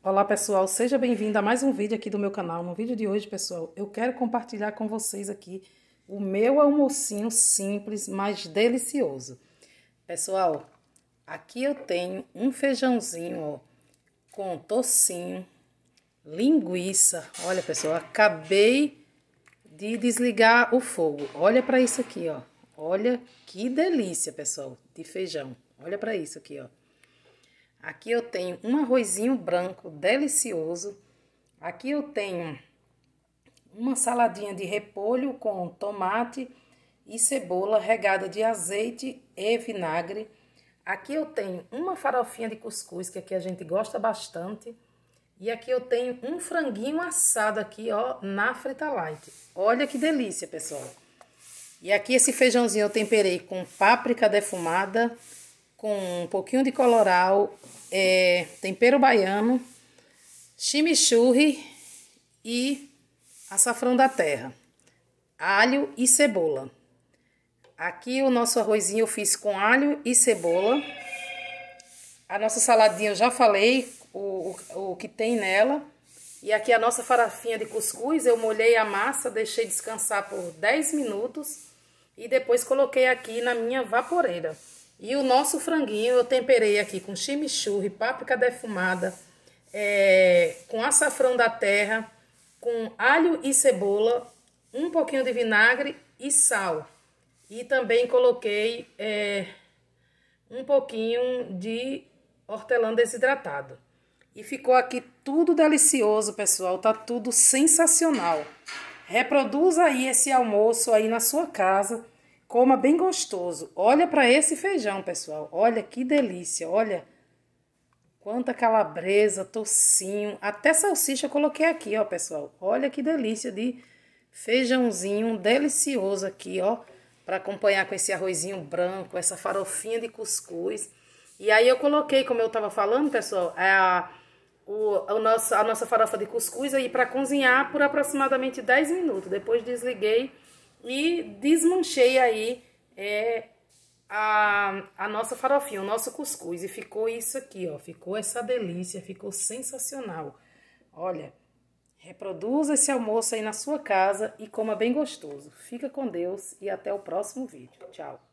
Olá pessoal, seja bem-vindo a mais um vídeo aqui do meu canal. No vídeo de hoje, pessoal, eu quero compartilhar com vocês aqui o meu almocinho simples, mas delicioso. Pessoal, aqui eu tenho um feijãozinho ó, com tocinho, linguiça. Olha pessoal, acabei de desligar o fogo. Olha para isso aqui, ó. Olha que delícia, pessoal, de feijão. Olha para isso aqui, ó. Aqui eu tenho um arrozinho branco delicioso. Aqui eu tenho uma saladinha de repolho com tomate e cebola regada de azeite e vinagre. Aqui eu tenho uma farofinha de cuscuz, que aqui a gente gosta bastante. E aqui eu tenho um franguinho assado aqui, ó, na frita light. Olha que delícia, pessoal. E aqui esse feijãozinho eu temperei com páprica defumada, com um pouquinho de colorau, é, tempero baiano, chimichurri e açafrão da terra, alho e cebola. Aqui o nosso arrozinho eu fiz com alho e cebola. A nossa saladinha eu já falei o, o, o que tem nela. E aqui a nossa farofinha de cuscuz, eu molhei a massa, deixei descansar por 10 minutos e depois coloquei aqui na minha vaporeira. E o nosso franguinho eu temperei aqui com chimichurri, páprica defumada, é, com açafrão da terra, com alho e cebola, um pouquinho de vinagre e sal. E também coloquei é, um pouquinho de hortelã desidratado. E ficou aqui tudo delicioso, pessoal. Tá tudo sensacional. Reproduza aí esse almoço aí na sua casa Coma bem gostoso. Olha para esse feijão, pessoal. Olha que delícia, olha. Quanta calabresa, tocinho, até salsicha eu coloquei aqui, ó, pessoal. Olha que delícia de feijãozinho delicioso aqui, ó, para acompanhar com esse arrozinho branco, essa farofinha de cuscuz. E aí eu coloquei, como eu tava falando, pessoal, é a, o, a, nossa, a nossa farofa de cuscuz aí para cozinhar por aproximadamente 10 minutos. Depois desliguei e desmanchei aí é, a, a nossa farofinha, o nosso cuscuz. E ficou isso aqui, ó. Ficou essa delícia, ficou sensacional. Olha, reproduza esse almoço aí na sua casa e coma bem gostoso. Fica com Deus e até o próximo vídeo. Tchau.